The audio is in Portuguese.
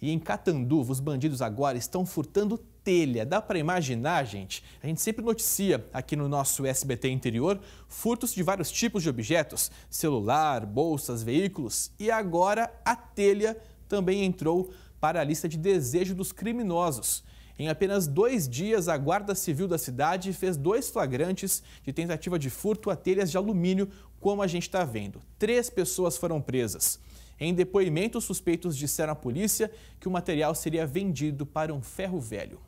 E em Catanduva, os bandidos agora estão furtando telha. Dá para imaginar, gente? A gente sempre noticia aqui no nosso SBT interior furtos de vários tipos de objetos: celular, bolsas, veículos. E agora a telha também entrou para a lista de desejo dos criminosos. Em apenas dois dias, a Guarda Civil da cidade fez dois flagrantes de tentativa de furto a telhas de alumínio, como a gente está vendo. Três pessoas foram presas. Em depoimento, os suspeitos disseram à polícia que o material seria vendido para um ferro velho.